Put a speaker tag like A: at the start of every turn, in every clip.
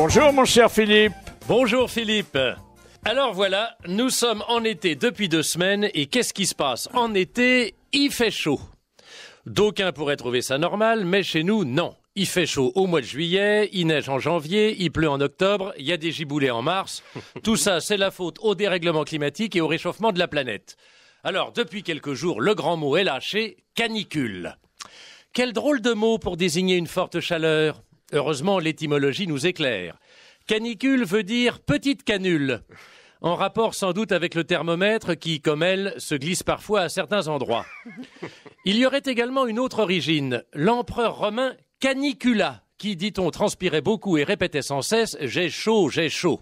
A: Bonjour mon cher Philippe. Bonjour Philippe. Alors voilà, nous sommes en été depuis deux semaines et qu'est-ce qui se passe En été, il fait chaud. D'aucuns pourraient trouver ça normal, mais chez nous, non. Il fait chaud au mois de juillet, il neige en janvier, il pleut en octobre, il y a des giboulées en mars. Tout ça, c'est la faute au dérèglement climatique et au réchauffement de la planète. Alors, depuis quelques jours, le grand mot est lâché, canicule. Quel drôle de mot pour désigner une forte chaleur. Heureusement, l'étymologie nous éclaire. Canicule veut dire petite canule, en rapport sans doute avec le thermomètre qui, comme elle, se glisse parfois à certains endroits. Il y aurait également une autre origine, l'empereur romain Canicula, qui, dit-on, transpirait beaucoup et répétait sans cesse J'ai chaud, j'ai chaud.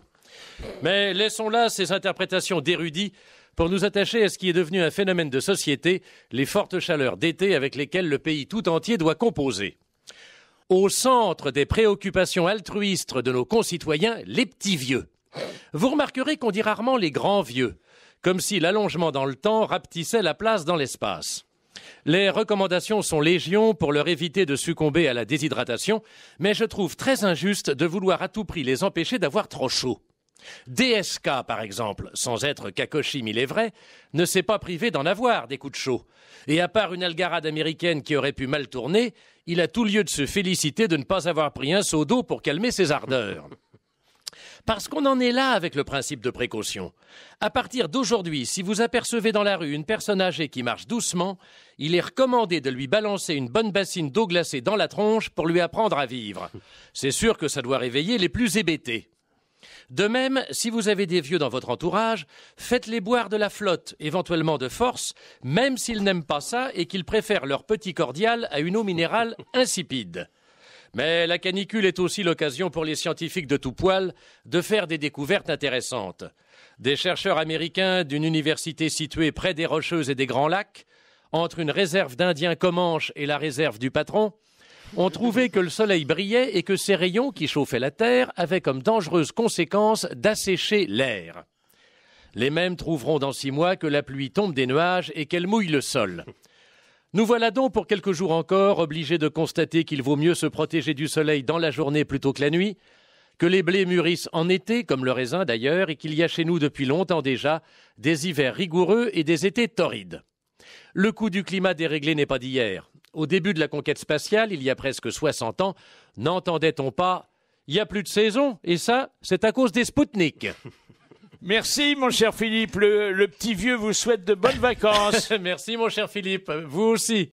A: Mais laissons là ces interprétations d'érudits pour nous attacher à ce qui est devenu un phénomène de société, les fortes chaleurs d'été avec lesquelles le pays tout entier doit composer au centre des préoccupations altruistes de nos concitoyens, les petits vieux. Vous remarquerez qu'on dit rarement les grands vieux, comme si l'allongement dans le temps rapetissait la place dans l'espace. Les recommandations sont légion pour leur éviter de succomber à la déshydratation, mais je trouve très injuste de vouloir à tout prix les empêcher d'avoir trop chaud. DSK, par exemple, sans être cacochime, il est vrai, ne s'est pas privé d'en avoir des coups de chaud. Et à part une algarade américaine qui aurait pu mal tourner, il a tout lieu de se féliciter de ne pas avoir pris un seau d'eau pour calmer ses ardeurs. Parce qu'on en est là avec le principe de précaution. À partir d'aujourd'hui, si vous apercevez dans la rue une personne âgée qui marche doucement, il est recommandé de lui balancer une bonne bassine d'eau glacée dans la tronche pour lui apprendre à vivre. C'est sûr que ça doit réveiller les plus hébétés. De même, si vous avez des vieux dans votre entourage, faites-les boire de la flotte, éventuellement de force, même s'ils n'aiment pas ça et qu'ils préfèrent leur petit cordial à une eau minérale insipide. Mais la canicule est aussi l'occasion pour les scientifiques de tout poil de faire des découvertes intéressantes. Des chercheurs américains d'une université située près des Rocheuses et des Grands Lacs, entre une réserve d'Indiens Comanches et la réserve du patron, on trouvait que le soleil brillait et que ses rayons qui chauffaient la Terre avaient comme dangereuse conséquence d'assécher l'air. Les mêmes trouveront dans six mois que la pluie tombe des nuages et qu'elle mouille le sol. Nous voilà donc pour quelques jours encore obligés de constater qu'il vaut mieux se protéger du soleil dans la journée plutôt que la nuit, que les blés mûrissent en été, comme le raisin d'ailleurs, et qu'il y a chez nous depuis longtemps déjà des hivers rigoureux et des étés torrides. Le coût du climat déréglé n'est pas d'hier au début de la conquête spatiale, il y a presque 60 ans, n'entendait-on pas Il n'y a plus de saison, et ça, c'est à cause des Spoutniks. Merci, mon cher Philippe. le petit vieux vous souhaite de bonnes vacances. Merci, mon cher Philippe. Vous aussi.